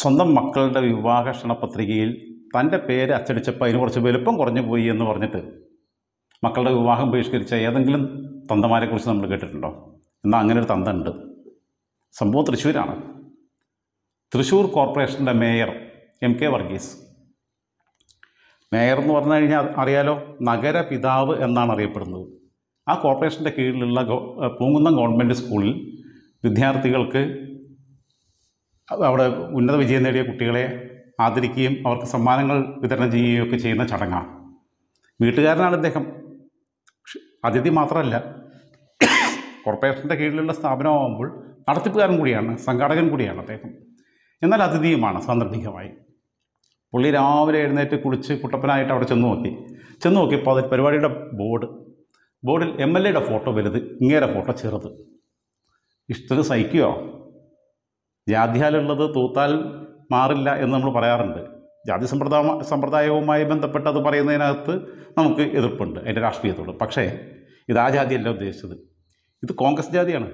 സ്വന്തം മക്കളുടെ വിവാഹ ക്ഷണപത്രികയിൽ തൻ്റെ പേര് അച്ചടിച്ചപ്പോൾ അതിന് കുറച്ച് വലുപ്പം കുറഞ്ഞു പോയി എന്ന് പറഞ്ഞിട്ട് മക്കളുടെ വിവാഹം ബഹിഷ്കരിച്ച ഏതെങ്കിലും തന്തമാരെക്കുറിച്ച് നമ്മൾ കേട്ടിട്ടുണ്ടോ എന്നാൽ അങ്ങനെ ഒരു തന്തുണ്ട് സംഭവം തൃശ്ശൂരാണ് തൃശ്ശൂർ കോർപ്പറേഷൻ്റെ mayor M K Varghese mayor എന്ന് പറഞ്ഞു കഴിഞ്ഞാൽ അറിയാലോ നഗരപിതാവ് എന്നാണ് അറിയപ്പെടുന്നത് ആ കോർപ്പറേഷൻ്റെ കീഴിലുള്ള പൂങ്കുന്നം ഗവൺമെൻറ് സ്കൂളിൽ വിദ്യാർത്ഥികൾക്ക് അവിടെ ഉന്നത വിജയം നേടിയ കുട്ടികളെ ആദരിക്കുകയും അവർക്ക് സമ്മാനങ്ങൾ വിതരണം ചെയ്യുകയും ഒക്കെ ചെയ്യുന്ന ചടങ്ങാണ് വീട്ടുകാരനാണ് ഇദ്ദേഹം അതിഥി മാത്രമല്ല കോർപ്പറേഷൻ്റെ കീഴിലുള്ള സ്ഥാപനമാകുമ്പോൾ നടത്തിപ്പുകാരൻ കൂടിയാണ് സംഘാടകൻ കൂടിയാണ് അദ്ദേഹം എന്നാൽ അതിഥിയുമാണ് സാന്ദർഭികമായി പുള്ളി രാവിലെ എഴുന്നേറ്റ് കുളിച്ച് കുട്ടപ്പനായിട്ട് അവിടെ ചെന്ന് നോക്കി ചെന്ന് നോക്കിയപ്പോൾ അത് പരിപാടിയുടെ ബോർഡ് ബോർഡിൽ എം എൽ എയുടെ ഫോട്ടോ വലുത് ഇങ്ങേരെ ഫോട്ടോ ചെറുത് ഇഷ്ടത്തിന് സഹിക്കുകയോ ജാതിയാലുള്ളത് തൂത്താൽ മാറില്ല എന്ന് നമ്മൾ പറയാറുണ്ട് ജാതി സമ്പ്രദായ സമ്പ്രദായവുമായി ബന്ധപ്പെട്ട് അത് പറയുന്നതിനകത്ത് നമുക്ക് എതിർപ്പുണ്ട് അതിൻ്റെ രാഷ്ട്രീയത്തോട് പക്ഷേ ഇത് ആ ജാതിയല്ല ഉദ്ദേശിച്ചത് ഇത് കോൺഗ്രസ് ജാതിയാണ്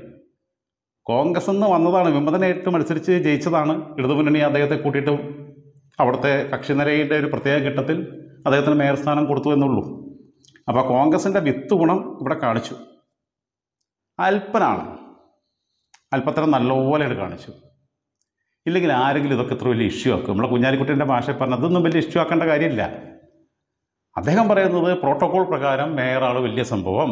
കോൺഗ്രസ് എന്ന് വന്നതാണ് വിമതനായിട്ട് മത്സരിച്ച് ജയിച്ചതാണ് ഇടതുമുന്നണി അദ്ദേഹത്തെ കൂട്ടിയിട്ട് അവിടുത്തെ കക്ഷിനിരയുടെ ഒരു പ്രത്യേക ഘട്ടത്തിൽ അദ്ദേഹത്തിന് മേയർ സ്ഥാനം കൊടുത്തു എന്നുള്ളൂ അപ്പോൾ കോൺഗ്രസിൻ്റെ വിത്ത് ഗുണം ഇവിടെ കാണിച്ചു അല്പനാണ് അല്പത്തരം നല്ലപോലെ കാണിച്ചു ഇല്ലെങ്കിൽ ആരെങ്കിലും ഇതൊക്കെ ഇത്ര വലിയ ഇഷ്യൂ ആക്കും നമ്മളെ കുഞ്ഞാലിക്കുട്ടിൻ്റെ ഭാഷ പറഞ്ഞത് അതൊന്നും വലിയ ഇഷ്യൂ ആക്കേണ്ട കാര്യമില്ല അദ്ദേഹം പറയുന്നത് പ്രോട്ടോകോൾ പ്രകാരം മേയറാണ് വലിയ സംഭവം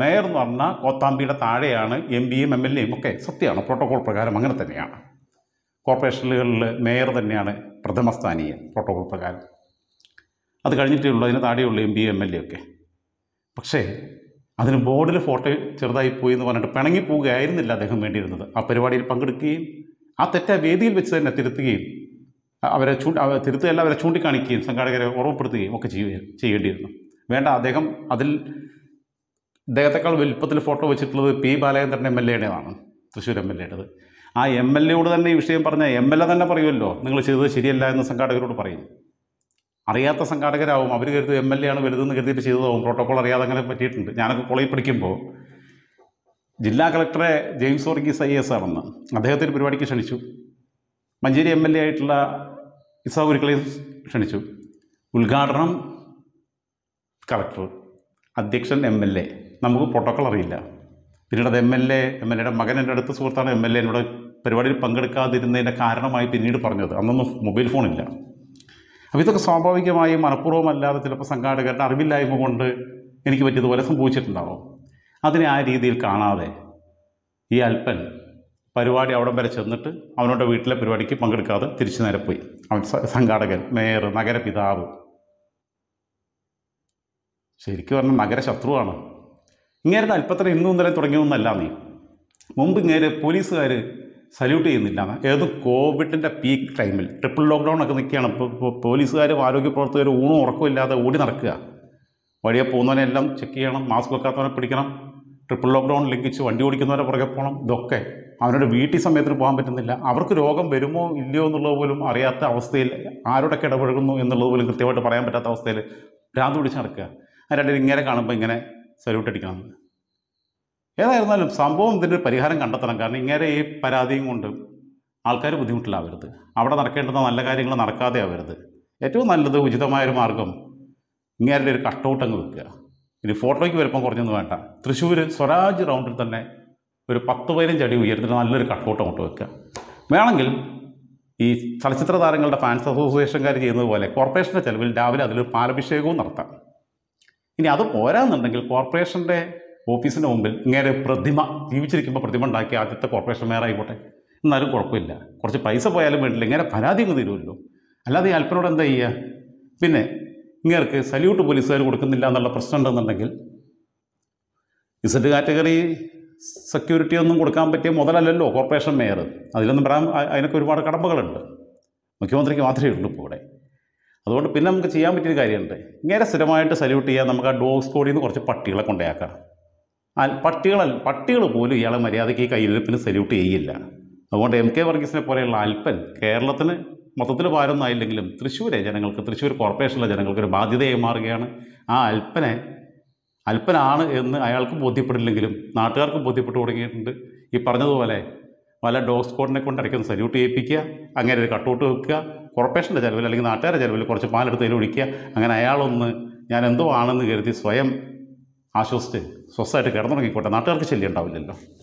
മേയർ എന്ന് പറഞ്ഞാൽ കോത്താമ്പിയുടെ താഴെയാണ് എം പിയും എം എൽ എയും ഒക്കെ സത്യമാണ് പ്രോട്ടോകോൾ പ്രകാരം അങ്ങനെ തന്നെയാണ് കോർപ്പറേഷനുകളിൽ മേയർ തന്നെയാണ് പ്രഥമസ്ഥാനീയ പ്രോട്ടോകോൾ പ്രകാരം അത് കഴിഞ്ഞിട്ടേ ഉള്ളൂ അതിന് താഴെയുള്ള M P M L A ഒക്കെ പക്ഷേ അതിന് ബോർഡിൽ ഫോട്ടോ ചെറുതായി പോയി എന്ന് പറഞ്ഞിട്ട് പിണങ്ങി പോവുകയായിരുന്നില്ല അദ്ദേഹം വേണ്ടിയിരുന്നത് ആ പരിപാടിയിൽ പങ്കെടുക്കുകയും ആ തെറ്റ വേദിയിൽ വെച്ച് തന്നെ തിരുത്തുകയും അവരെ ചൂ തിരുത്തുകയല്ല അവരെ ചൂണ്ടിക്കാണിക്കുകയും സംഘാടകരെ ഓർമ്മപ്പെടുത്തുകയും ഒക്കെ ചെയ്യുക ചെയ്യേണ്ടിയിരുന്നു വേണ്ട അദ്ദേഹം അതിൽ അദ്ദേഹത്തെക്കാൾ വലുപ്പത്തിൽ ഫോട്ടോ വെച്ചിട്ടുള്ളത് പി ബാലചന്ദ്രൻ എം എൽ എയുടേതാണ് തൃശ്ശൂർ എം എൽ എയുടേത് ആ എം എൽ എയോട് തന്നെ ഈ വിഷയം പറഞ്ഞ എം എൽ എ തന്നെ പറയുമല്ലോ നിങ്ങൾ ചെയ്തത് ശരിയല്ല എന്ന് സംഘാടകരോട് പറയും അറിയാത്ത സംഘാടകരാവും അവർ കരുതും എം എൽ എ ആണ് വലുതെന്ന് കരുതിയിട്ട് ചെയ്തതാവും പ്രോട്ടോകോൾ അറിയാതെ അങ്ങനെ പറ്റിയിട്ടുണ്ട് ഞാനൊക്കെ കോളേജിൽ പഠിക്കുമ്പോൾ ജില്ലാ കളക്ടറെ ജെയിംസ് വർഗീസ് ഐ എസ് ആണെന്ന് അദ്ദേഹത്തിന് പരിപാടിക്ക് ക്ഷണിച്ചു മഞ്ചേരി എം എൽ എ ആയിട്ടുള്ള ഇസാ ക്ഷണിച്ചു ഉദ്ഘാടനം കളക്ടർ അധ്യക്ഷൻ എം എൽ എ നമുക്ക് പ്രോട്ടോക്കോൾ അറിയില്ല പിന്നീട് അത് M L A M L എയുടെ മകൻ എൻ്റെ അടുത്ത സുഹൃത്താണ് എം എൽ എ എന്നോട് പരിപാടിയിൽ പങ്കെടുക്കാതിരുന്നതിൻ്റെ കാരണമായി പിന്നീട് പറഞ്ഞത് അന്നൊന്നും മൊബൈൽ ഫോണില്ല അപ്പോൾ ഇതൊക്കെ സ്വാഭാവികമായും മനഃപൂർവ്വമല്ലാതെ ചിലപ്പോൾ സംഘാടകരുടെ അറിവില്ലായ്മ കൊണ്ട് എനിക്ക് പറ്റിയതുപോലെ സംഭവിച്ചിട്ടുണ്ടാവും അതിനെ ആ രീതിയിൽ കാണാതെ ഈ അല്പൻ പരിപാടി അവിടം വരെ ചെന്നിട്ട് അവനോട് വീട്ടിലെ പരിപാടിക്ക് പങ്കെടുക്കാതെ തിരിച്ചു നേരെ പോയി അവൻ സംഘാടകൻ മേയർ നഗരപിതാവ് ശരിക്കും പറഞ്ഞാൽ നഗരശത്രുവാണ് ഇങ്ങനെ അല്പത്ര ഇന്നും ഇന്നലെ തുടങ്ങിയൊന്നല്ല നീ മുമ്പ് ഇങ്ങനെ പോലീസുകാർ സല്യൂട്ട് ചെയ്യുന്നില്ല ഏത് കോവിഡിൻ്റെ പീക്ക് ടൈമിൽ ട്രിപ്പിൾ ലോക്ക്ഡൗൺ ഒക്കെ നിൽക്കുകയാണ് ഇപ്പോൾ പോലീസുകാരും ആരോഗ്യ പ്രവർത്തകരും ഊണും ഉറക്കമില്ലാതെ ഓടി നടക്കുക വഴിയെ പോകുന്നവനെല്ലാം ചെക്ക് ചെയ്യണം മാസ്ക് വെക്കാത്തവനെ പിടിക്കണം ട്രിപ്പിൾ ലോക്ക്ഡൗൺ ലംഘിച്ച് വണ്ടി ഓടിക്കുന്നവരെ പുറകെ പോകണം ഇതൊക്കെ അവരുടെ വീട്ടിൽ സമയത്തിന് പോകാൻ പറ്റുന്നില്ല അവർക്ക് രോഗം വരുമോ ഇല്ലയോ എന്നുള്ളത് പോലും അറിയാത്ത അവസ്ഥയിൽ ആരോടൊക്കെ ഇടപഴകുന്നു എന്നുള്ളത് പോലും കൃത്യമായിട്ട് പറയാൻ പറ്റാത്ത അവസ്ഥയിൽ ഭ്രാന്ത് പിടിച്ച് നടക്കുക രണ്ടുപേരും ഇങ്ങനെ കാണുമ്പോൾ ഇങ്ങനെ സല്യൂട്ട് അടിക്കണം ഏതായിരുന്നാലും സംഭവം ഇതിൻ്റെ പരിഹാരം കണ്ടെത്തണം കാരണം ഇങ്ങനെ ഈ പരാതിയും കൊണ്ട് ആൾക്കാർ ബുദ്ധിമുട്ടിലാവരുത് അവിടെ നടക്കേണ്ടുന്ന നല്ല കാര്യങ്ങൾ നടക്കാതെ ആവരുത് ഏറ്റവും നല്ലത് ഉചിതമായൊരു മാർഗം ഇങ്ങനെ ഒരു കട്ടൗട്ട് അങ്ങ് വെക്കുക ഇനി ഫോട്ടോയ്ക്ക് വലുപ്പം കുറഞ്ഞൊന്നും വേണ്ട തൃശ്ശൂർ സ്വരാജ് റൗണ്ടിൽ തന്നെ ഒരു പത്ത് പതിനഞ്ച് അടി ഉയർത്തിട്ട് നല്ലൊരു കട്ടൗട്ട് അങ്ങോട്ട് വെക്കുക വേണമെങ്കിൽ ഈ ചലച്ചിത്ര താരങ്ങളുടെ ഫാൻസ് അസോസിയേഷൻകാർ ചെയ്യുന്നത് പോലെ കോർപ്പറേഷൻ്റെ ചിലവിൽ രാവിലെ അതിലൊരു പാലഭിഷേകവും നടത്താം ഇനി അത് പോരാന്നുണ്ടെങ്കിൽ കോർപ്പറേഷൻ്റെ ഓഫീസിൻ്റെ മുമ്പിൽ ഇങ്ങനെ പ്രതിമ ജീവിച്ചിരിക്കുമ്പോൾ പ്രതിമ ഉണ്ടാക്കി ആദ്യത്തെ കോർപ്പറേഷൻ മേയറായിക്കോട്ടെ എന്നാലും കുഴപ്പമില്ല കുറച്ച് പൈസ പോയാലും വേണ്ടില്ല ഇങ്ങനെ പരാതി ഒന്നും തരുമല്ലോ അല്ലാതെ ഈ അല്പനോട് എന്താ ചെയ്യുക പിന്നെ ഇങ്ങേർക്ക് സല്യൂട്ട് പോലീസുകാർ കൊടുക്കുന്നില്ല എന്നുള്ള പ്രശ്നം ഉണ്ടെന്നുണ്ടെങ്കിൽ ഇസഡ് കാറ്റഗറി സെക്യൂരിറ്റി ഒന്നും കൊടുക്കാൻ പറ്റിയ മുതലല്ലല്ലോ കോർപ്പറേഷൻ മേയർ അതിലൊന്നും പറയാൻ അതിനൊക്കെ ഒരുപാട് കടമ്പകളുണ്ട് മുഖ്യമന്ത്രിക്ക് മാത്രമേ ഉള്ളൂ ഇപ്പോൾ ഇവിടെ അതുകൊണ്ട് പിന്നെ നമുക്ക് ചെയ്യാൻ പറ്റിയൊരു കാര്യമുണ്ട് ഇങ്ങനെ സ്ഥിരമായിട്ട് സല്യൂട്ട് ചെയ്യാൻ നമുക്ക് ആ ഡോഗ് സ്കോഡിൽ നിന്ന് കുറച്ച് പട്ടികളെ കൊണ്ടുപോയാക്കാം ആ പട്ടികൾ പോലും ഇയാളെ മര്യാദയ്ക്ക് ഈ കയ്യിലിരിപ്പിന് സല്യൂട്ട് ചെയ്യില്ല അതുകൊണ്ട് എം കെ വർഗീസിനെ പോലെയുള്ള അല്പൻ കേരളത്തിന് മൊത്തത്തിൽ ഭാരമൊന്നായില്ലെങ്കിലും തൃശ്ശൂരെ ജനങ്ങൾക്ക് തൃശ്ശൂർ കോർപ്പറേഷനിലെ ജനങ്ങൾക്ക് ഒരു ബാധ്യതയായി മാറുകയാണ് ആ അല്പനെ അല്പനാണ് എന്ന് അയാൾക്ക് ബോധ്യപ്പെടില്ലെങ്കിലും നാട്ടുകാർക്ക് ബോധ്യപ്പെട്ടു തുടങ്ങിയിട്ടുണ്ട് ഈ പറഞ്ഞതുപോലെ വല്ല ഡോഗ് സ്കോട്ടിനെ കൊണ്ട് അടിക്കുന്ന സല്യൂട്ട് ചെയ്യിപ്പിക്കുക അങ്ങനെ ഒരു കട്ടൗട്ട് വെക്കുക കോർപ്പറേഷൻ്റെ ചിലവിൽ അല്ലെങ്കിൽ നാട്ടുകാരുടെ ചിലവിൽ കുറച്ച് പാലെടുത്ത് അതിൽ ഒഴിക്കുക അങ്ങനെ അയാളൊന്ന് ഞാൻ എന്തോ ആണെന്ന് കരുതി സ്വയം ആശ്വസിച്ച് സ്വസ്ഥമായിട്ട് കിടന്നുറങ്ങിക്കോട്ടെ നാട്ടുകാർക്ക് ശല്യം ഉണ്ടാവില്ലല്ലോ